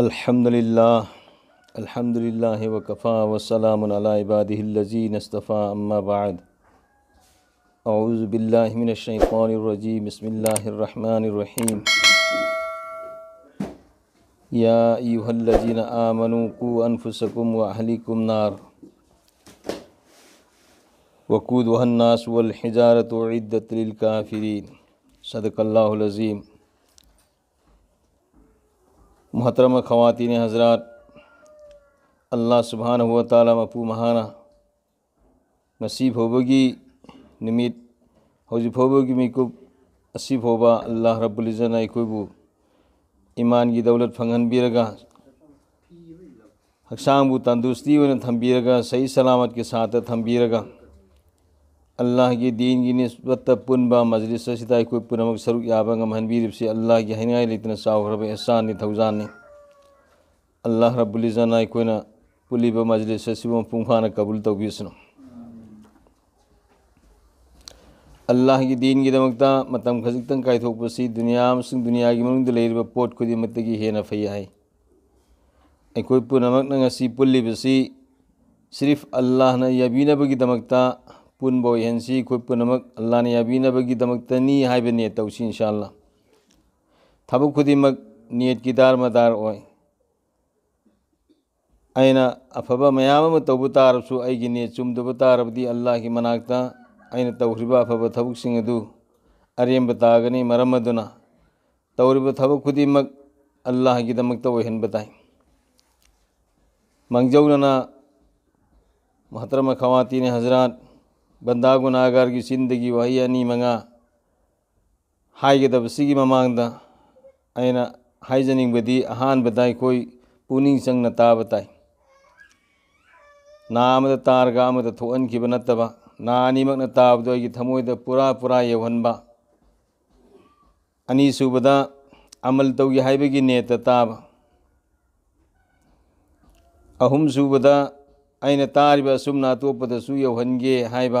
अल्हम्दुलिल्लाह अल्हम्दुलिल्लाह वकफ़ा वसलाम इबादीन अस्तफ़ा अम्मा बाद अज़बिल्लिमिनशैफ़ानरजी बसमीम या यूहल्लजीन आमनु कु अनफुसकुम वहलिकुम नार वकूद वन्नास वलहिजारत वद्दतलिलकाफ़रीन सदकल्लाज़ीम मोहतरम ख़वातिन हजरात अल्लाह सुबहान हुआ ताली मपू महाना नसीब होबगी निमित होजिफोबगी मीकूब असीब होबा अल्लाह रब्बुलिज़न अखोबू ईमान की दौलत फंगन फंगनबीरगा हक्सांगू तंदुरुस्ती थम्बीरगा सही सलामत के साथ थम्बीरगा अल्लाह की दीन की नस्बत पुनब मजलिस कोई पुनम सरुक याबंग से अल्लाह की हनाई लेतना चाहब एहसान ने थौजान ने अल्लाह रबुल्जन अखोना पुलिब मजलिस पुंफान कबूल तौबीसन अल्लाह की दीन की दमकता मतम खजिकतंग कायथोपसी दुनिया दुनिया की मनुंग लेरब पोट खुदिमत की हेना फई है अखोई पुनमकना पुलिबसी सिर्फ अल्लाह ने याबीनबगी दमकता पुनब हेंसी खुदनमक अल्लाह ने याबीनबी हाइबने तौसी इनशालाब नेट की दार मदार अना अफब मैम तब तारूगी ने चुमब तारबी अल्लाह की अगर तौरीब अफब थब अरब तागने मरम तौरीब अल्लाह की दमकता मंगजौन महतरम खवाती हजरा बंदा गुनाहगार की जिंदगी वही अनी मंगा हाईगदबसी ममांग अना हाईजनिंगबदी अहानबद कोई पुनिंग संग चंगन ताब ताई ना अमद तारगा की थोकनखिब तब ना अनिमकन ताबदो अगी थमोयद पुरा पुरा यौहनबा अनीसुबद अमल तौगी तो हाइबगी नेत ताब अहुम सुबद अन तारीब असुमना अतोपदसु यौहनगे हाइबा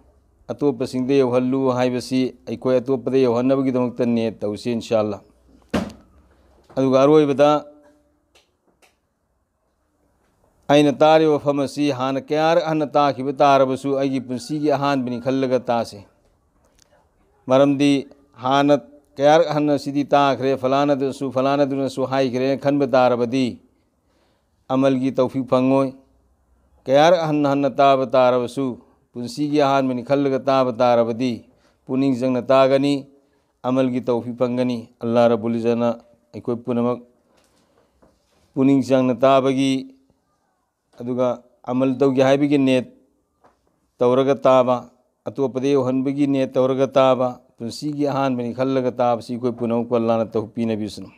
अतोपे यौहलू हैब्क अतोपदे यौहनबे तौसे इंशाल अरब फम से हाँ क्या हन ताब तारबी अहानी खल तासे मरमी हाँ क्या हन ताख्रे फलानु फलानुनसुरे खनब तारबदी अमल की तौफी फंगो क्या हन हन ताब तारबू पुनसी अहान मनी खल ताबी पुनिंग जंग तागनी अमल की तौफी फंगनी अल्लाह रबुलजना पुनम पुनिंग जंग ताबगी अमल तौ की है ने तौरग ताब अतोपदे ओहनगी ने तौरग ताब पुनसी अहान मनी खल ताब से कोई पुनम को अल्लाह तौपी न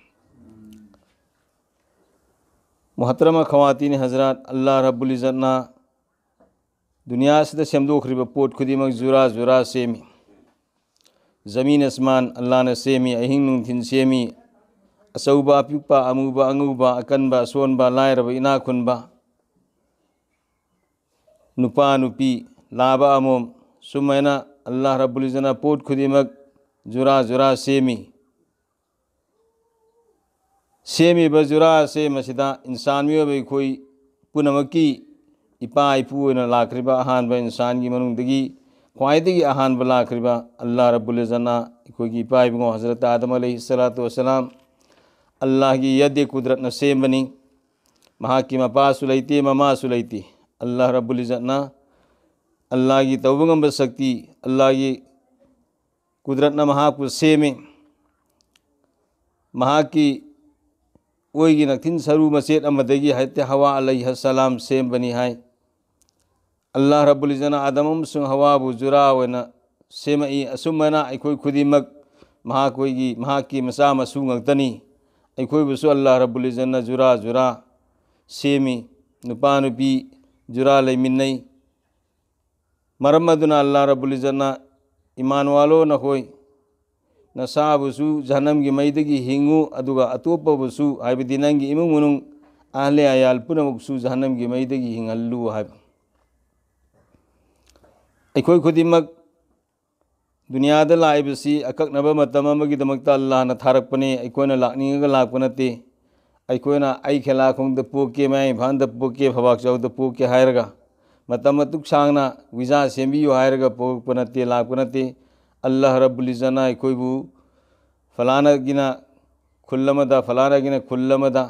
मोहतरमा खवातीन हज़रा अल्लाह रबुलजना दुनिया से सेमदोखरीब तो पोट खुद जुरा जुरा सेमी ज़मीन आसमान अल्लाह सेमी अहिंग नुथिन सेमी अचौब अपीप अमूब अंगूब अकनब असोनब लायरब इना खुनब नुपा नुपी लाब अमोम सुमैना अल्लाह रबुलजना पोट खुद जुरा जुरा सेमी सेमी जुरा से मसीदा इंसान मोब अखोई पुनमकी लाख अहान इंसान की मनुदी ख्वाई अहान लाख अल्लाह रबुलजना इपाइब हजरत आदम सलासलाम अल्लाह की यद कुदरत सेमनी महा की मपा सुलती ममा सुलती अल्लाह रबुलजना अल्लाह की तवगम शक्ति अल्लाह की कुदरत महाक सेमे महा की ओगी नथिन सरु मचे हवा अलह सलाम सेम बनी हाई ꯑꯜꯂꯥꯍ ꯔꯕꯨꯜ ꯏꯖꯅ ꯑꯥꯗꯝ ꯑꯃꯁꯨꯡ ꯍꯋꯥꯕꯨ ꯖꯨꯔꯥ ꯑꯣꯏꯅ ꯁꯦꯝꯃꯛꯏ ꯑꯁꯨꯝꯃꯥꯏꯅ ꯑꯩꯈꯣꯏ ꯈꯨꯗꯤꯡꯃꯛ ꯃꯍꯥꯛꯈꯣꯏꯒꯤ ꯃꯍꯥꯛꯀꯤ ꯃꯆꯥ ꯃꯁꯨ ꯉꯥꯛꯇꯅꯤ ꯑꯩꯈꯣꯏꯕꯨꯁꯨ ꯑꯜꯂꯥꯍ ꯔꯕꯨꯜ ꯏꯖꯅ ꯖꯨꯔꯥ ꯖꯨꯔꯥ ꯁꯦꯝꯃꯤ ꯅꯨꯄꯥ ꯅꯨꯄꯤ ꯖꯨꯔꯥ ꯂꯩꯃꯤꯟꯅꯩ ꯃꯔꯝ ꯑꯗꯨꯅ ꯑꯜꯂꯥꯍ ꯔꯕꯨꯜ ꯏꯖꯅ ꯏꯃꯥꯟꯋꯥꯂꯣ ꯅꯈꯣꯏ ꯅꯁꯥꯕꯨꯁꯨ ꯖꯍꯅꯝꯒꯤ ꯃꯩꯗꯒꯤ ꯍꯤꯡꯉꯨ ꯑꯗꯨꯒ ꯑꯇꯣꯞꯄꯕꯨꯁꯨ ꯍꯥꯏꯕꯗꯤ ꯅꯪꯒꯤ ꯏꯃꯨꯡ ꯃꯅꯨꯡ ꯑꯍꯂꯦ ꯑꯌꯥꯜ ꯄꯨꯝꯅꯃꯛꯁꯨ ꯖꯍꯅꯝꯒꯤ ꯃꯩꯗꯒꯤ ꯍꯤꯡꯍꯜꯂꯨ ꯍꯥꯏꯕ ꯑꯩꯈꯣꯏ ꯈꯨꯗꯤꯡꯃꯛ ꯗꯨꯅꯤꯌꯥꯗ ꯂꯥꯛꯏꯕꯁꯤ ꯑꯀꯛꯅꯕ ꯃꯇꯝ ꯑꯃꯒꯤꯗꯃꯛꯇ ꯑꯜꯂꯥꯅ ꯊꯥꯔꯛꯄꯅꯤ ꯑꯩꯈꯣꯏꯅ ꯂꯥꯛꯅꯤꯡꯉꯒ ꯂꯥꯛꯄ ꯅꯠꯇꯦ ꯑꯩꯈꯣꯏꯅ ꯑꯩ ꯈꯦꯂꯥꯈꯣꯡꯗ ꯄꯣꯛꯀꯦ ꯃꯌꯥꯡ ꯏꯝꯐꯥꯜꯗ ꯄꯣꯛꯀꯦ ꯐꯕꯥꯛꯆꯧꯗ ꯄꯣꯛꯀꯦ ꯍꯥꯏꯔꯒ ꯃꯇꯝ ꯃꯇꯨꯛ ꯁꯥꯡꯅ ꯚꯤꯖꯥ ꯁꯦꯝꯕꯤꯌꯨ ꯍꯥꯏꯔꯒ ꯄꯣꯛꯄ ꯅꯠꯇꯦ ꯂꯥꯛꯄ ꯅꯠꯇꯦ ꯑꯜꯂꯥꯍ ꯔꯕꯨꯜ ꯏꯖꯅ ꯑꯩꯈꯣꯏꯕꯨ ꯐꯂꯥꯅꯒꯤꯅ ꯈꯨꯜ ꯑꯃꯗ ꯐꯂꯥꯅꯒꯤꯅ ꯈꯨꯜ ꯑꯃꯗ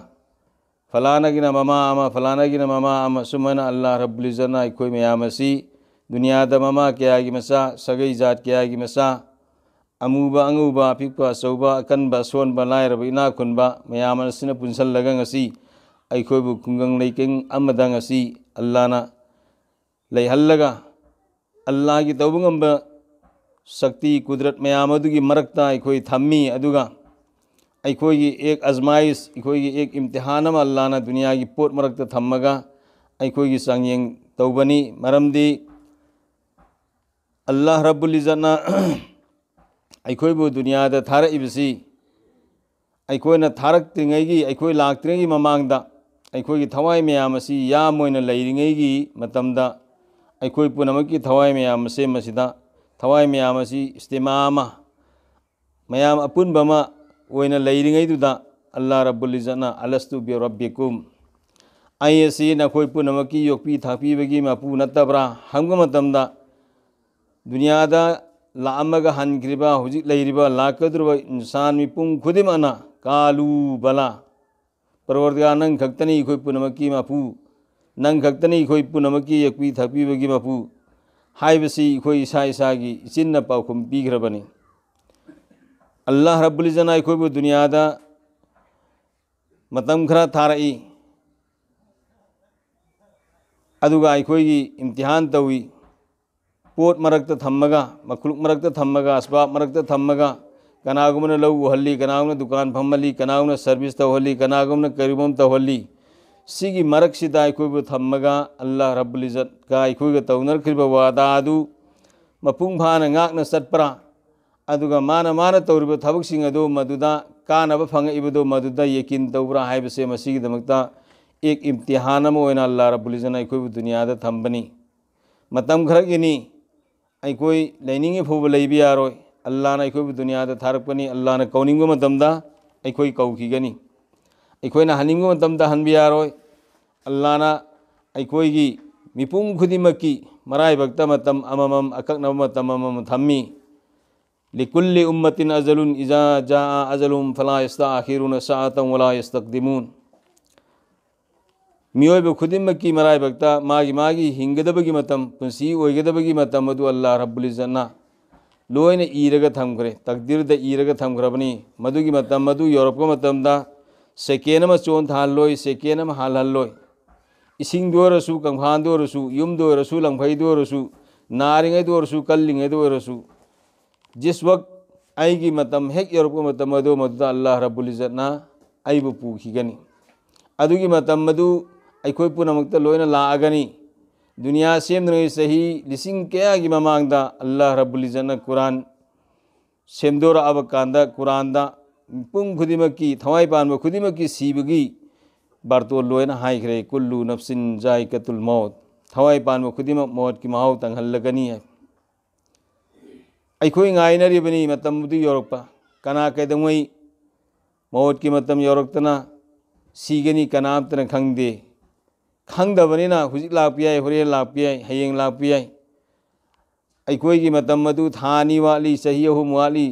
ꯐꯂꯥꯅꯒꯤꯅ ꯃꯃꯥ ꯑꯃ ꯐꯂꯥꯅꯒꯤꯅ ꯃꯃꯥ ꯑꯃ ꯁꯨꯃꯥꯏꯅ ꯑꯜꯂꯥꯍ ꯔꯕꯨꯜ ꯏꯖꯅ ꯑꯩꯈꯣꯏ ꯃꯌꯥꯝ ꯑꯁꯤ दुनिया दमा क्या की मसा सगई जात क्या की मसा अमूब अंगूब अफिप अचौब अकनब असोनब लाइब इना खुनब मैम पुनसल लगासीब कुंगी अल्लाग अल्लाह की तब गम शक्ति कुदरत मैम मरक्ताई थमी एक अजमाइस एक इम्तिहान अल्लाह दुनिया की पोट मरक्त थमगा अखोई चाये मरमदी ꯑꯜꯂꯥꯍ ꯔꯕꯨꯜ ꯏꯖꯠꯅ ꯑꯩꯈꯣꯏꯕꯨ ꯗꯨꯅꯤꯌꯥꯗ ꯊꯥꯔꯛꯏꯕꯁꯤ ꯑꯩꯈꯣꯏꯅ ꯊꯥꯔꯛꯇ꯭ꯔꯤꯉꯩꯒꯤ ꯑꯩꯈꯣꯏ ꯂꯥꯛꯇ꯭ꯔꯤꯉꯩꯒꯤ ꯃꯃꯥꯡꯗ ꯑꯩꯈꯣꯏꯒꯤ ꯊꯋꯥꯏ ꯃꯌꯥꯝ ꯑꯁꯤ ꯌꯥꯝ ꯑꯣꯏꯅ ꯂꯩꯔꯤꯉꯩꯒꯤ ꯃꯇꯝꯗ ꯑꯩꯈꯣꯏ ꯄꯨꯝꯅꯃꯛꯀꯤ ꯊꯋꯥꯏ ꯃꯌꯥꯝ ꯑꯁꯦ ꯃꯁꯤꯗ ꯊꯋꯥꯏ ꯃꯌꯥꯝ ꯑꯁꯤ ꯏꯁꯇꯦꯃꯥ ꯑꯃ ꯃꯌꯥꯝ ꯑꯄꯨꯟꯕ ꯑꯃ ꯑꯣꯏꯅ ꯂꯩꯔꯤꯉꯩꯗꯨꯗ ꯑꯜꯂꯥ ꯔꯕꯨꯜ ꯏꯖꯠꯅ ꯑꯂꯁꯇꯨ ꯕꯤ ꯔꯕꯤꯀꯨꯝ ꯑꯩ ꯑꯁꯤ ꯅꯈꯣꯏ ꯄꯨꯝꯅꯃꯛꯀꯤ ꯌꯣꯛꯄꯤ ꯊꯥꯛꯄꯤꯕꯒꯤ ꯃꯄꯨ ꯅꯠꯇꯕ꯭ꯔꯥ ꯍꯪꯕ ꯃꯇꯝꯗ ꯗꯨꯅꯤꯌꯥꯗ ꯂꯥꯛꯑꯝꯃꯒ ꯍꯟꯈ꯭ꯔꯤꯕ ꯍꯧꯖꯤꯛ ꯂꯩꯔꯤꯕ ꯂꯥꯛꯀꯗꯧꯔꯤꯕ ꯏꯟꯁꯥꯟ ꯃꯤꯄꯨꯝ ꯈꯨꯗꯤꯡꯃꯛꯅ ꯀꯥꯂꯨ ꯕꯂꯥ ꯄꯔꯋꯔꯗꯤꯒꯥ ꯅꯪ ꯈꯛꯇꯅꯤ ꯑꯩꯈꯣꯏ ꯄꯨꯝꯅꯃꯛꯀꯤ ꯃꯄꯨ ꯅꯪ ꯈꯛꯇꯅꯤ ꯑꯩꯈꯣꯏ ꯄꯨꯝꯅꯃꯛꯀꯤ ꯌꯦꯛꯄꯤ ꯊꯛꯄꯤꯕꯒꯤ ꯃꯄꯨ ꯍꯥꯏꯕꯁꯤ ꯑꯩꯈꯣꯏ ꯏꯁꯥ ꯏꯁꯥꯒꯤ ꯏꯆꯤꯟꯅ ꯄꯥꯎꯈꯨꯝ ꯄꯤꯈ꯭ꯔꯕꯅꯤ ꯑꯜꯂꯥꯍ ꯔꯕꯨꯜꯖꯅ ꯑꯩꯈꯣꯏꯕꯨ ꯗꯨꯅꯤꯌꯥꯗ ꯃꯇꯝ ꯈꯔ ꯊꯥꯔꯛꯏ ꯑꯗꯨꯒ ꯑꯩꯈꯣꯏꯒꯤ ꯏꯝꯇꯤꯍꯥꯟ ꯇꯧꯏ ꯄꯣꯠ ꯃꯔꯛꯇ ꯊꯝꯃꯒ ꯃꯈꯨꯂꯨꯛ ꯃꯔꯛꯇ ꯊꯝꯃꯒ ꯑꯁꯕꯥꯞ ꯃꯔꯛꯇ ꯊꯝꯃꯒ ꯀꯅꯥꯒꯨꯝꯕꯅ ꯂꯧ ꯎꯍꯜꯂꯤ ꯀꯅꯥꯒꯨꯝꯕꯅ ꯗꯨꯀꯥꯟ ꯐꯝꯍꯜꯂꯤ ꯀꯅꯥꯒꯨꯝꯕꯅ ꯁꯔꯚꯤꯁ ꯇꯧꯍꯜꯂꯤ ꯀꯅꯥꯒꯨꯝꯕꯅ ꯀꯔꯤꯒꯨꯝꯕ ꯑꯃ ꯇꯧꯍꯜꯂꯤ ꯁꯤꯒꯤ ꯃꯔꯛꯁꯤꯗ ꯑꯩꯈꯣꯏꯕꯨ ꯊꯝꯃꯒ ꯑꯜꯂꯥ ꯔꯕꯨꯜ ꯏꯖꯠꯀ ꯑꯩꯈꯣꯏꯒ ꯇꯧꯅꯔꯛꯈ꯭ꯔꯤꯕ ꯋꯥꯗꯥ ꯑꯗꯨ ꯃꯄꯨꯡ ꯐꯥꯅ ꯉꯥꯛꯅ ꯆꯠꯄ꯭ꯔꯥ ꯑꯗꯨꯒ ꯃꯥꯅ ꯃꯥꯅ ꯇꯧꯔꯤꯕ ꯊꯕꯛꯁꯤꯡ ꯑꯗꯨ ꯃꯗꯨꯗ ꯀꯥꯟꯅꯕ ꯐꯪꯉꯛꯏꯕꯗꯨ ꯃꯗꯨꯗ ꯌꯦꯀꯤꯟ ꯇꯧꯕ꯭ꯔꯥ ꯍꯥꯏꯕꯁꯦ ꯃꯁꯤꯒꯤꯗꯃꯛꯇ एक इम्तिहान में अल्लाह रबुल्जन अखोब दुनिया थम्बनी मतम खरगनी अखोई लेनी फूब लेब यारो अल्लाह दुनिया थारपनी अल्लाह कौनी अखोई कौगनी अखोन हनी हन यारो अल्लाह अखोगी मिपुम खुदी मराइबक्त अकनब थमी लिकुल्ली उम्मतिन अजलुन इजा जा अजलुम फला यस्ता आखिरुन सातम वला यस्तकदिमून ꯃꯤꯑꯣꯏꯕ ꯈꯨꯗꯤꯡꯃꯛꯀꯤ ꯃꯔꯥꯏꯕꯛꯇ ꯃꯥꯒꯤ ꯃꯥꯒꯤ ꯍꯤꯡꯒꯗꯕꯒꯤ ꯃꯇꯝ ꯄꯨꯟꯁꯤ ꯑꯣꯏꯒꯗꯕꯒꯤ ꯃꯇꯝ ꯑꯗꯨ ꯑꯜꯂꯥ ꯔꯕꯨꯜ ꯏꯖꯠꯅ ꯂꯣꯏꯅ ꯏꯔꯒ ꯊꯝꯈ꯭ꯔꯦ ꯇꯛꯗꯤꯔꯗ ꯏꯔꯒ ꯊꯝꯈ꯭ꯔꯕꯅꯤ ꯃꯗꯨꯒꯤ ꯃꯇꯝ ꯑꯗꯨ ꯌꯧꯔꯛꯄ ꯃꯇꯝꯗ ꯁꯦꯀꯦꯟ ꯑꯃ ꯆꯣꯟ ꯊꯥꯍꯜꯂꯣꯏ ꯁꯦꯀꯦꯟ ꯑꯃ ꯍꯥꯜꯍꯜꯂꯣꯏ ꯏꯁꯤꯡꯗ ꯑꯣꯏꯔꯁꯨ ꯀꯪꯐꯥꯟꯗ ꯑꯣꯏꯔꯁꯨ ꯌꯨꯝꯗ ꯑꯣꯏꯔꯁꯨ ꯂꯪꯐꯩꯗ ꯑꯣꯏꯔꯁꯨ ꯅꯥꯔꯤꯉꯩꯗ ꯑꯣꯏꯔꯁꯨ ꯀꯜꯂꯤꯉꯩꯗ ꯑꯣꯏꯔꯁꯨ ꯖꯤꯁ ꯋꯛ ꯑꯩꯒꯤ ꯃꯇꯝ ꯍꯦꯛ ꯌꯧꯔꯛꯄ ꯃꯇꯝ ꯑꯗꯨ ꯃꯗꯨꯗ ꯑꯜꯂꯥꯍ ꯔꯕꯨꯜ ꯏꯖꯠꯅ ꯑꯩꯕꯨ ꯄꯨꯈꯤꯒꯅꯤ ꯑꯗꯨꯒꯤ ꯃꯇꯝ ꯑꯗꯨ लोन लागनी दुनिया से सही लिसिंग क्या की ममद अल्लाह रबुलजन कुरान सेमदोर अब कुरानद पुं खुद की थवाई पान खुद की सीबगी बारतो लोन हाइग्रे कुल्लु नफसिन जाय कतुल मौत थवाई पान खुद मौत की महाव तंगलगनी हैबनी कना कैद मौत की मतम यौरतना सीगनी खंगदे ခန်းတဘနေနာခုစီလာပြိုင်ဟိုရဲလာပြိုင်ဟရင်လာပြိုင်အိုက်ခွေးကြီးမတမ်မတူသာနီဝါလီစဟီယဟူမွာလီ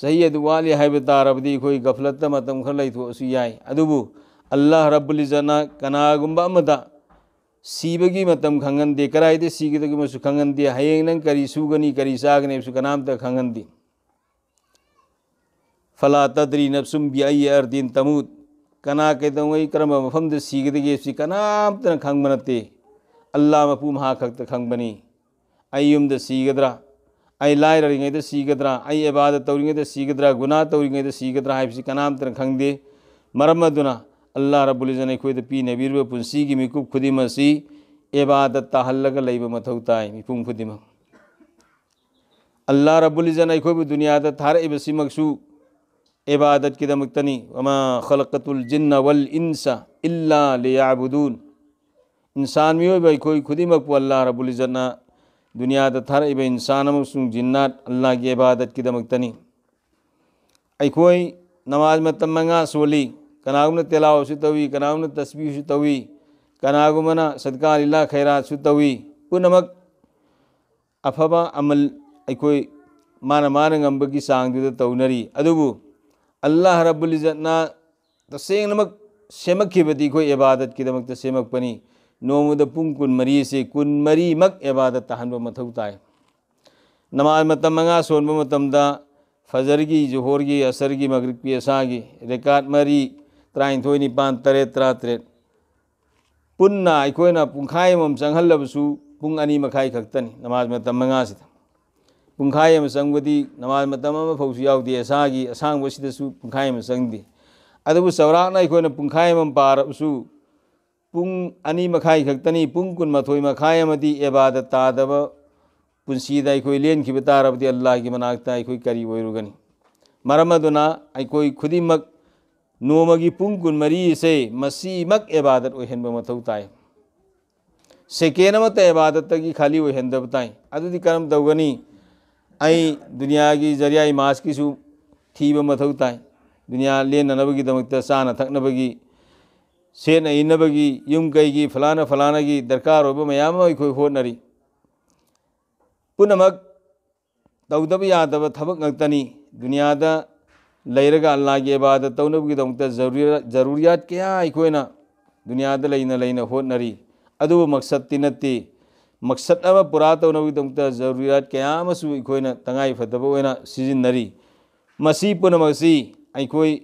စဟီယဒူဝါလီဟိုင်ဘတာရဘဒီခွေးဂဖလတ်တမတမ်ခလိုက်သူအစူရိုင်အဒူဘူ अल्लाह रब्बुल इज्जना कनागुंबा मदा सीबगी मतम खंगन दे कराय दे सीगी तोगी मसु खंगन दे हयेंग नंग करी सुगनी करी सागने मसु कनाम ते खंगन दे फला तदरी नफसुम बियाई अर्दिन तमूत ꯀꯅꯥ ꯀꯩꯗꯧꯉꯩ ꯀꯔꯝꯕ ꯃꯐꯝꯗ ꯁꯤꯒꯗꯒꯦ ꯁꯤ ꯀꯅꯥꯝꯇꯅ ꯈꯪꯕ ꯅꯠꯇꯦ ꯑꯜꯂꯥ ꯃꯄꯨ ꯃꯍꯥ ꯈꯛꯇ ꯈꯪꯕꯅꯤ ꯑꯩ ꯌꯨꯝꯗ ꯁꯤꯒꯗ꯭ꯔꯥ ꯑꯩ ꯂꯥꯏꯔꯔꯤꯉꯩꯗ ꯁꯤꯒꯗ꯭ꯔꯥ ꯑꯩ ꯑꯦꯕꯥꯗ ꯇꯧꯔꯤꯉꯩꯗ ꯁꯤꯒꯗ꯭ꯔꯥ ꯒꯨꯅꯥ ꯇꯧꯔꯤꯉꯩꯗ ꯁꯤꯒꯗ꯭ꯔꯥ ꯍꯥꯏꯕꯁꯤ ꯀꯅꯥꯝꯇꯅ ꯈꯪꯗꯦ ꯃꯔꯝ ꯑꯗꯨꯅ ꯑꯜꯂꯥ ꯔꯕꯨꯂꯤꯖꯅ ꯑꯩꯈꯣꯏꯗ ꯄꯤꯅꯕꯤꯔꯤꯕ ꯄꯨꯟꯁꯤꯒꯤ ꯃꯤꯀꯨꯞ ꯈꯨꯗꯤꯡꯃꯛꯁꯤ ꯑꯦꯕꯥꯗ ꯇꯥꯍꯜꯂꯒ ꯂꯩꯕ ꯃꯊꯧ ꯇꯥꯏ ꯃꯤꯄꯨꯝ ꯈꯨꯗꯤꯡꯃꯛ ꯑꯜꯂꯥ ꯔꯕꯨꯂꯤꯖꯅ ꯑꯩꯈꯣꯏꯕꯨ ꯗꯨꯅꯤꯌꯥꯗ ꯊꯥꯔꯛꯏꯕꯁꯤꯃꯛꯁꯨ عبادت کې د مقتنی وما خلقت الجن والانس الا ليعبدون انسان مې وي کوئی خودی مکو الله رب العزت نه دنیا د تھر ایب انسان مسون جنات الله کی عبادت کې د مقتنی اخوي نماز متم منګا سولي کنا تلاوت شو توي کنا تسبیح شو توي کنا غمنا صدقه لله خیرات شو توي پونمک افبا عمل اخوي مان مان غمبگی سانګ د تونري ادبو अल्लाह रबुल्ज़तना तसेंनमक सेमखिबदी अखोई इबादत कीदमक सेमकपनी नोमुद पुंग कुन मरी से कुन मरी मक इबादत तहन मथौ ताय नमाज मतम मंगा सोनब मतमदा फजर की जोहर की असर की मगरिब की असा की रिकॉर्ड मरी त्राइंथोई निपान तरे त्रा तरेट पुन्ना अखोना पुंखाई मम चंगलबसु पुंग अनी मखाई खक्तनी नमाज मतम मंगा सिदा ꯄꯨꯡꯈꯥꯏ ꯑꯃ ꯆꯪꯕꯗꯤ ꯅꯃꯥꯖ ꯃꯇꯝ ꯑꯃꯐꯥꯎꯁꯨ ꯌꯥꯎꯗꯦ ꯑꯁꯥꯒꯤ ꯑꯁꯥꯡꯕꯁꯤꯗꯁꯨ ꯄꯨꯡꯈꯥꯏ ꯑꯃ ꯆꯪꯗꯦ ꯑꯗꯨꯕꯨ ꯆꯥꯎꯔꯥꯛꯅ ꯑꯩꯈꯣꯏꯅ ꯄꯨꯡꯈꯥꯏ ꯑꯃ ꯄꯥꯔꯕꯁꯨ ꯄꯨꯡ ꯑꯅꯤ ꯃꯈꯥꯏ ꯈꯛꯇꯅꯤ ꯄꯨꯡ ꯀꯨꯟꯃꯥꯊꯣꯏ ꯃꯈꯥꯏ ꯑꯃꯗꯤ ꯑꯦꯕꯥꯗ ꯇꯥꯗꯕ ꯄꯨꯟꯁꯤꯗ ꯑꯩꯈꯣꯏ ꯂꯦꯟꯈꯤꯕ ꯇꯥꯔꯕꯗꯤ ꯑꯜꯂꯥꯍꯒꯤ ꯃꯅꯥꯛꯇ ꯑꯩꯈꯣꯏ ꯀꯔꯤ ꯑꯣꯏꯔꯨꯒꯅꯤ ꯃꯔꯝ ꯑꯗꯨꯅ ꯑꯩꯈꯣꯏ ꯈꯨꯗꯤꯡꯃꯛ ꯅꯣꯡꯃꯒꯤ ꯄꯨꯡ ꯀꯨꯟꯃꯔꯤ ꯑꯁꯦ ꯃꯁꯤꯃꯛ ꯑꯦꯕꯥꯗꯠ ꯑꯣꯏꯍꯟꯕ ꯃꯊꯧ ꯇꯥꯏ ꯁꯦꯀꯦꯟ ꯑꯃꯠꯇ ꯑꯦꯕꯥꯗꯠꯇꯒꯤ ꯈꯥꯂꯤ ꯑꯣꯏꯍꯟꯗꯕ ꯇꯥꯏ ꯑꯗꯨꯗꯤ ꯀꯔꯝ ꯇꯧꯒꯅꯤ आई दुनिया की जरिया मास की थीब मथौता है दुनिया लेनबीदमत चाह थकनब की सैन इनब की यू कई की फलाना फलाना की दरकार हो मैम हॉटनरी पुनम तौदब यादव थबनी दुनियाद लेरगा बाद तौनबीद जरूरी जरूरियात क्या अखोना दुनियाद लेना लेना हॉटनरी अब मकसद ती मकसद अब पूरा तौनगीदमत जरूरत क्या तंगाई फदबरी मसी पुनमसी अखोई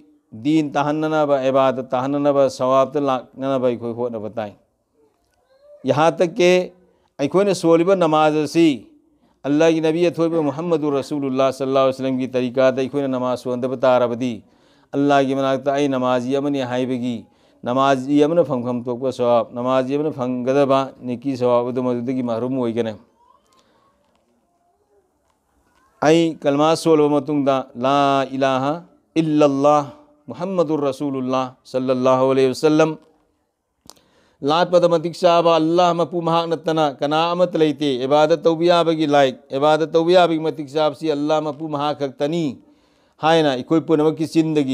दीन तहनब एबाद तहनब सवाब तो लाखनब अखोई होटनब ताई यहाँ तक के अखोन सोलब नमाज से अल्लाह की नबी अथोब मोहम्मद रसूलुल्लाह सल्लल्लाहु अलैहि वसल्लम की तरीक़ा अखोन नमाज सोनब तारबदी अल्लाह की मनाता अ नमाजी अमन हाईबगी ꯅꯃꯥꯖ ꯌꯦꯝꯅ ꯐꯪꯐꯝ ꯊꯣꯛꯄ ꯁꯋꯥꯕ ꯅꯃꯥꯖ ꯌꯦꯝꯅ ꯐꯪꯒꯗꯕ ꯅꯤꯀꯤ ꯁꯋꯥꯕ ꯑꯗꯨ ꯃꯗꯨꯗꯒꯤ ꯃꯍꯔꯨꯝ ꯑꯣꯏꯒꯅꯤ ꯑꯗꯨꯒ ꯑꯩꯈꯣꯏꯅ ꯅꯃꯥꯖ ꯌꯦꯝꯅ ꯐꯪꯗꯕ ꯅꯤꯀꯤ ꯁꯋꯥꯕ ꯑꯗꯨ ꯃꯗꯨꯗꯒꯤ ꯃꯍꯔꯨꯝ ꯑꯣꯏꯒꯅꯤ ꯑꯗꯨꯒ ꯑꯩꯈꯣꯏꯅ ꯅꯃꯥꯖ ꯌꯦꯝꯅ ꯐꯪꯒꯗꯕ ꯅꯤꯀꯤ ꯁꯋꯥꯕ ꯑꯗꯨ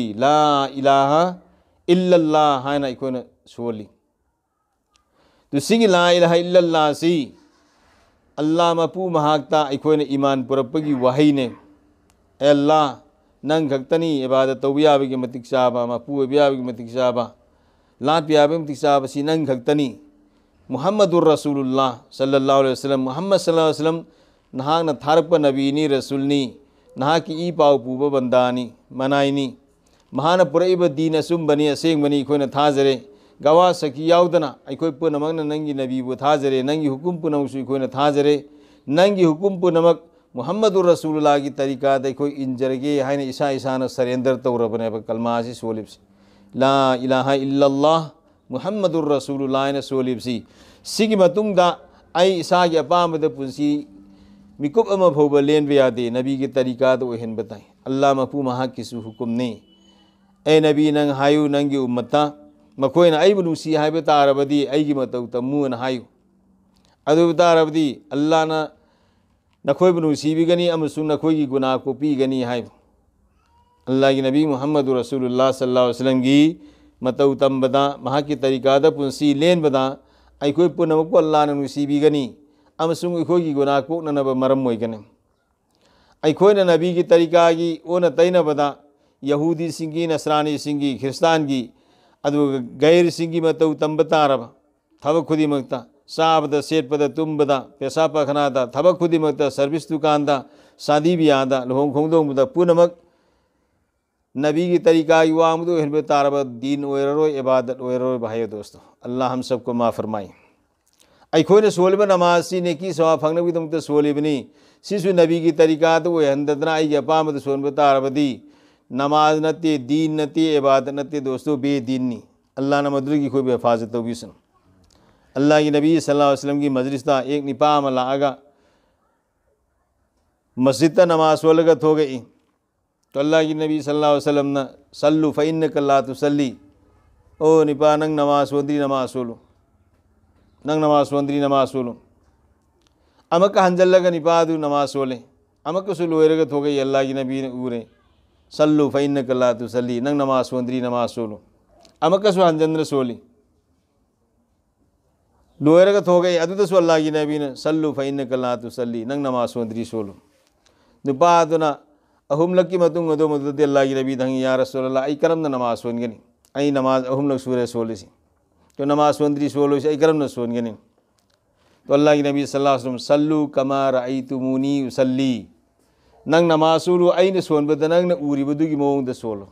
ꯃꯗꯨꯗꯒꯤ ꯃꯍꯔꯨꯝ ꯑꯣꯏꯒꯅꯤ ꯏꯜꯂꯜꯂꯥ ꯍꯥꯏꯅ ꯑꯩꯈꯣꯏꯅ ꯁꯣꯜꯂꯤ ꯑꯗꯨ ꯁꯤꯒꯤ ꯂꯥ ꯏꯂꯥꯍ ꯏꯜꯂꯜꯂꯥꯁꯤ ꯑꯜꯂꯥ ꯃꯄꯨ ꯃꯍꯥꯛꯇ ꯑꯩꯈꯣꯏꯅ ꯏꯃꯥꯟ ꯄꯨꯔꯛꯄꯒꯤ ꯋꯥꯍꯩꯅꯦ ꯑꯦꯜꯂꯥ ꯅꯪ ꯈꯛꯇꯅꯤ ꯏꯕꯥꯗ ꯇꯧꯕ ꯌꯥꯕꯒꯤ ꯃꯇꯤꯛ ꯆꯥꯕ ꯃꯄꯨ ꯑꯣꯏꯕ ꯌꯥꯕꯒꯤ ꯃꯇꯤꯛ ꯆꯥꯕ ꯂꯥꯠꯄ ꯌꯥꯕꯒꯤ ꯃꯇꯤꯛ ꯆꯥꯕꯁꯤ ꯅꯪ ꯈꯛꯇꯅꯤ முஹம்மதுர் ரசூலுல்லா சல்லல்லா அலி வஸ்லம் முஹம்மது சல்லா வஸ்லம் நஹாக்ன தாரப்ப நபீனி ரசூல்னி நஹாக்கி ஈ பாவு பூப பந்தானி மனாயினி महान पुरब दीन अचुबनी असेंबनी अखोन थाजरें गवा सखी यादना पुनम नंगी नबी थाजरे नंगी हुकुम पुनम थाजरे नंगी हुकुम पुनम मुहम्मद रसूलुल्लाह की तरीका इंजरगे है इसा इसा सरेंदर तौरबने कलमा से सोलिब ला इलाहा इल्लल्लाह मुहम्मद रसूलुल्लाह सोलिब सिगी मतुंगदा आई इसा के अपामद पुंसी मिकुब अमा फौब लेनबे यादे नबी के तरीका तो ओहन बताई अल्लाह मफू महा किसु हुकुम नहीं ay nabi nang hayu nangi ummata makoi na ai bunusi hay beta arabadi ay gi matau tamu na hayu adu tarabadi allah na na koi bunusi bi gani amsun na koi gi guna ko pi gani hayu. allah gi nabi muhammad rasulullah sallallahu alaihi wasallam gi matau tam bada maha ki tarika da punsi len bada Ai koi pun ko allah na nusi bi gani amsun koi gi guna ko na na maram moi gani ay koi na nabi gi tarika gi ona taina bada यहूदी सिंगी सिंगी नसरानी यहूदीसिंगी नसरानीसिंगी ख्रिस्तानगी अदुग गैरसिंगी मतौ तंब तारब थबक खुदीमक्ता साबद सेटपद तुम्बद पेसा थब खुदी खुदीमक्ता service दुकान दुकानदा भी ब्याहदा लुहों खोंदोंबद पुनमक नबी की तरीका युवा मदो हिरब तारब दीन ओरो इबादत ओयरो भाई दोस्तों अल्लाह हम सबको माफ़ फरमाई अखोन सोलब नमाज ने कि सवा फंगनबी सोलिबनी सिसु नबी की तरीका तो हंदना अपाम सोलब तारबदी नमाज नती दीन नती इबादत नती दोस्तों बेदीनी अल्लाह ने मदर की खूब हिफाजत होगी सन अल्लाह के नबी सल्लल्लाहु अलैहि वसल्लम की मजलिस था एक निपाम मला आगा मस्जिद का नमाज वलगत हो गई तो अल्लाह के नबी सल्लल्लाहु अलैहि वसल्लम ने सल्लु फ़ैन कल्ला तसली ओ निपा नंग नमाज वंदरी नमाज वोलो नंग नमाज वंदरी नमाज वोलो अमक हंजल्ला का निपा दू नमाज वोले अमक सुलोरगत हो गई अल्लाह के नबी ने ऊरें सलू फ़ैन कला सली नंग नमाज सोंदरी नमाज सोलो अमकसु हंजंद्र सोली लोयरग तो गई अदसु अल्लाह की नबी ने सल्लू फ़ैन कला तो सली नंग नमाज सोंदरी सोलो नुपादना अहम की मतुंग अदो मदद अल्लाह की नबी दंग या रसूल करम नमाज सोनगनी आई नमाज अहुमलक सूर्य सोलिसी तो नमाज सोंदरी सोलो से आई करम न सोनगनी तो अल्लाह की नबी सल्लल्लाहु अलैहि वसल्लम सल्लू कमा रई तुमूनी उसली ꯅꯪ ꯅꯃꯥꯖ ꯁꯣꯜꯂꯨ ꯑꯩꯅ ꯁꯣꯟꯕꯗ ꯅꯪꯅ ꯎꯔꯤꯕꯗꯨꯒꯤ ꯃꯑꯣꯡꯗ ꯁꯣꯜꯂꯨ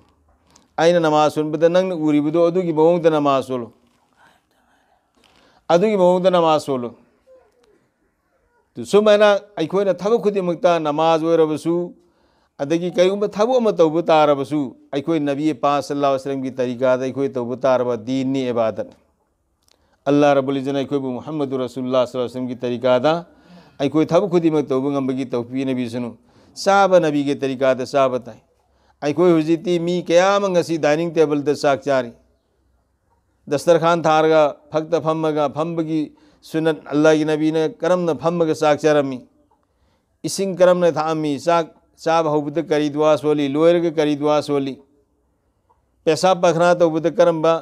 ꯑꯩꯅ ꯅꯃꯥꯖ ꯁꯣꯟꯕꯗ ꯅꯪꯅ ꯎꯔꯤꯕꯗꯣ ꯑꯗꯨꯒꯤ ꯃꯑꯣꯡꯗ ꯅꯃꯥꯖ ꯁꯣꯜꯂꯨ ꯑꯗꯨꯒꯤ ꯃꯑꯣꯡꯗ ꯅꯃꯥꯖ ꯁꯣꯜꯂꯨ ꯁꯨꯃꯥꯏꯅ ꯑꯩꯈꯣꯏꯅ ꯊꯕꯛ ꯈꯨꯗꯤꯡꯃꯛꯇ ꯅꯃꯥꯖ ꯑꯣꯏꯔꯕꯁꯨ ꯑꯗꯒꯤ ꯀꯔꯤꯒꯨꯝꯕ ꯊꯕꯛ ꯑꯃ ꯇꯧꯕ ꯇꯥꯔꯕꯁꯨ ꯑꯩꯈꯣꯏ ꯅꯕꯤ ꯄꯥ ꯁꯜꯂꯥ ꯋꯥꯁꯂꯝꯒꯤ ꯇꯔꯤꯀꯥꯗ ꯑꯩꯈꯣꯏ ꯇꯧꯕ ꯇꯥꯔꯕ ꯗꯤꯟꯅꯤ ꯑꯦꯕꯥꯗꯠ ꯑꯜꯂꯥ ꯔꯕꯨꯂꯤꯖꯅ ꯑꯩꯈꯣꯏꯕꯨ ꯃꯨꯍꯝꯃꯗꯨ ꯔꯁꯨꯜꯂꯥ ꯁꯜꯂꯥ ꯋꯥꯁꯂꯝꯒꯤ ꯇꯔꯤꯀꯥꯗ ꯑꯩꯈꯣꯏ ꯊꯕꯛ ꯈꯨꯗꯤꯡꯃꯛ ꯇꯧꯕ ꯉꯝꯕꯒꯤ ꯇꯧꯕꯤꯅꯕꯤꯁꯅꯨ साब नबी के तरीक़ा ते साबत आई अखोई हुजीती मी क्या मंगसी डाइनिंग टेबल ते साग चारी दस्तरखान थारगा फक्त फम्मगा फम्बगी सुनत अल्लाह की नबी ने करम न के साग मी इसिंग करम ने था मी साग साब हबद करी दुआ सोली लोयर के करी दुआ सोली पैसा पखना तो बुद करम बा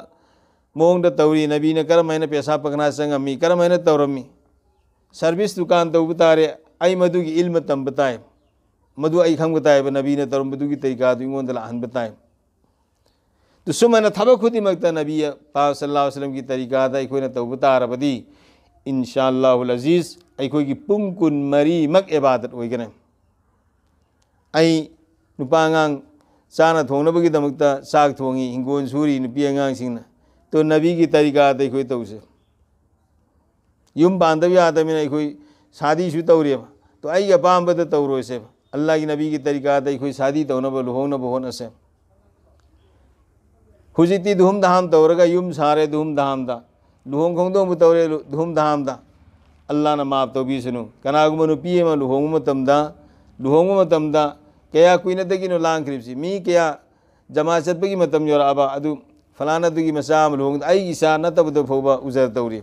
मोंग तौरी नबी ने करम है पैसा पखना संग अम्मी करम है तौरमी सर्विस दुकान तो तारे आई मधु की इल्म तम बताए मधु नबी ने तरह मधु की तरीका लाहन बताए तो सूमन थब खुद नबी सल्लाम की तरीका अखोन तब तारबी इनशालाजीज अखोगी पुंग कुन मरी मक एबादत होगने नुपांग चाना थोनबगीदमक चाक थोंगी हिंगोन सूरी नुपी आगाम तो नबी की तरीका अखोई तौसे यू पादब यादमीन अखोई शादी तौरेब तो अपाबद तौरोसेब अल्लाह की नबी की तरीक़ात कोई शादी तो होना न बहो न से हुजीती धूमधाम तौरगा तो युम सारे धूमधाम दा लुहोंग खोंदोंबु तौरे धूमधाम दा अल्लाह अल्लाहना माफ तौबीसनु तो कनागुम नुपियेमा लुहोंगु मतमदा लुहोंगु मतमदा कया लांग लांख्रिबसि मी कया जमा की मतम योराबा अदु फलानदुगी तो मसाम लुहोंग आई न तब नतबदो फोबा उजर तौरी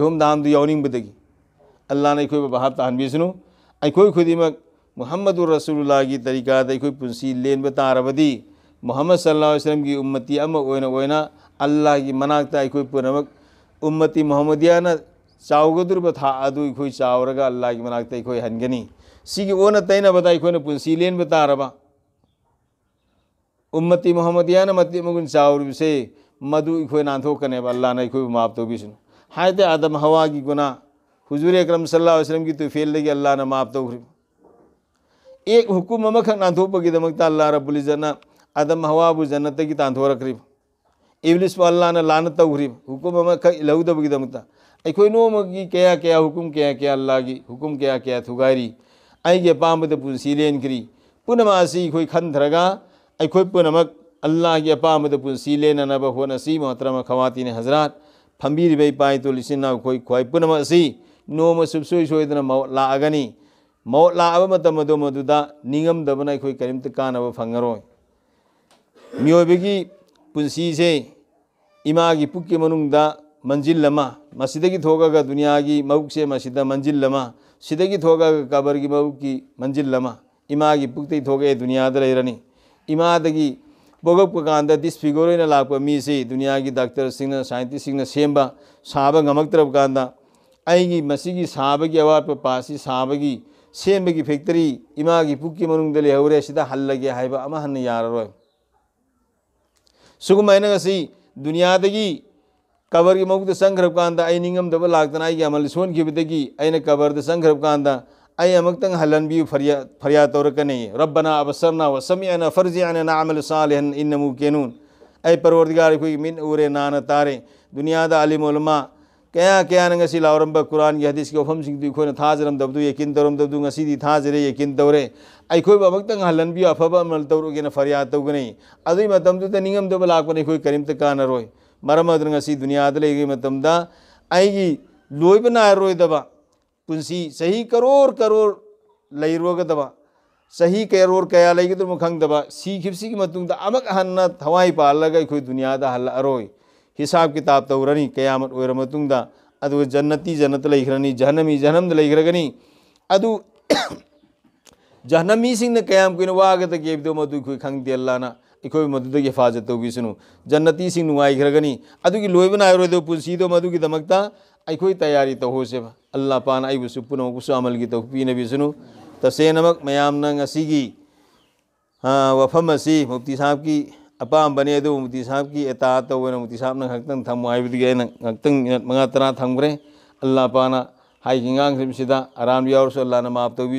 धूमधाम दु यौनिंग बदगी अल्लाह ने अल्लाहना इखोय बहाब तानबीसनु खुदी खुदिमक मोहम्मद रसूलुल्लाह की तरीक़ा दे कोई पुंसी लेन बतारबदी मोहम्मद सल्लल्लाहु अलैहि वसल्लम की उम्मती अम ओइना ओइना अल्लाह की मनाकता कोई पुनमक उम्मती मोहम्मदिया ना चावगदुरब था अदु कोई चावरगा अल्लाह की मनाकता कोई हनगनी सिगी ओना तैना बता कोई पुंसी लेन बतारबा उम्मती मोहम्मदिया ना मती मगुन चावर से मधु इखोई नाथोकने अल्लाह ने कोई माफ तो भी सुनो हायते आदम हवा की गुना हुजूर अकरम सल्लल्लाहु अलैहि वसल्लम की तो फेल लगी अल्लाह ने माफ तो एक हुकुम अमखक नाथोपगीदमक अल्लाह रबुलजन अदम हवाबु जनतगी तानथोरक्रीब इब्लिस अल्लाह लान तौरी हुकुम अमखक इलहदबगीदमक अखोई नोमगी क्या क्या हुकुम क्या क्या अल्लाह की हुकुम क्या क्या थुगारी आई अपामद पुनसी लेनकरी पुनमासी अखोई खनधरगा अखोई पुनमक अल्लाह की अपामद पुनसी लेनब होनसी मोहतरम खवातीन हजरात फंबीरब इपाई तो लिसिन खोई ख्वाई पुनमसी नोम सुबसोई सोदन लागनी मौत लाब निगमदबना अखोई करीम कानब फंगरों मियोबी से इमा की पुक के मनुंग मंजिल दुनिया की मबुक मंजिल कबर की मबुक की मंजिल इमा की पुक्त थोगे दुनिया लेरनी इमा दगी बोगप लाप मी से दुनिया की डाक्टर सिंह साइंटिस्ट सिंह सेंब साब गमक तरब साब की अवाप पासी साब की ꯁꯦꯝꯕꯒꯤ ꯐꯦꯛꯇꯔꯤ ꯏꯃꯥꯒꯤ ꯄꯨꯛꯀꯤ ꯃꯅꯨꯡꯗ ꯂꯩꯍꯧꯔꯦ ꯁꯤꯗ ꯍꯜꯂꯒꯦ ꯍꯥꯏꯕ ꯑꯃ ꯍꯟꯅ ꯌꯥꯔꯔꯣꯏ ꯁꯨꯒꯨꯝꯃꯥꯏꯅ ꯉꯁꯤ ꯗꯨꯅꯤꯌꯥꯗꯒꯤ ꯀꯕꯔꯒꯤ ꯃꯍꯨꯠꯇ ꯆꯪꯈ꯭ꯔꯕꯀꯥꯟꯗ ꯑꯩ ꯅꯤꯡꯉꯝꯗꯕ ꯂꯥꯛꯇꯅ ꯑꯩꯒꯤ ꯑꯃꯜ ꯁꯣꯟꯈꯤꯕꯗꯒꯤ ꯑꯩꯅ ꯀꯕꯔꯗ ꯆꯪꯈ꯭ꯔꯕꯀꯥꯟꯗ ꯑꯩ ꯑꯃꯨꯛꯇꯪ ꯍꯜꯍꯟꯕꯤꯌꯨ ꯐꯔꯤꯌꯥ ꯇꯧꯔꯛꯀꯅꯤ ꯔꯕꯅꯥ ꯑꯕꯁꯔꯅꯥ ꯋꯁꯃꯤꯑꯅ ꯐꯔꯖꯤꯑꯅ ꯑꯃꯜ ꯁꯥꯂꯤꯍꯟ ꯏꯟꯅꯃꯨ ꯀꯦꯅꯨꯟ ꯑꯩ ꯄꯔꯣꯔꯗꯤꯒꯥꯔ ꯑꯩꯈꯣꯏꯒꯤ ꯃꯤꯠ ꯎꯔꯦ ꯅꯥꯅ ꯇꯥꯔꯦ ꯗꯨꯅꯤꯌꯥꯗ ꯑꯂꯤꯝ ꯎꯂꯃꯥ क्या क्या लाउरब कुरान की हदीस की वफम दब दू यकीन तौरमदू थाजरे यकीन तंग हलन भी अफब अमल तौरगे फरिया तौगने अगमदब लापने अखो करीमत रोय मरम दुनिया लोब दबा पुनसी सही करोड़ करोड़ दबा सही करोड़ क्या लेगदब खब अमक हन्ना थवाई पालग अखो दुनिया हल्लरों हिसाब किताब तौरनी कयामत ओर मतुंगदा अदु जन्नती जन्नत लेखरनी जहनमी जहनम लेखरगनी अदु जहनमी सिंह कयाम वागत वागद केबदो मदु खुइ खंगदे अल्लाहना इखोइ मदुदग हिफाजत तौबिसनु जन्नती सिंह नुवाइखरगनी अदुगी लोइबना आयरोदो पुलसीदो मदुगी दमकता तैयारी तौहोसेब तो अल्लाह पान अइबुसु पुनमकुसु अमलगी तौपीनबिसनु तसेनमक मयामना हाँ, ngasi मैम ha wafam asi mufti sahab ki अपाबने मुफ्ती साहब की एतात मुफ्ती साहब खतंग थमो है मंगा तरह थम्रे अल्लाह पाना हाई हिंगांग आराम यावरसु अल्लाह माफ तौबी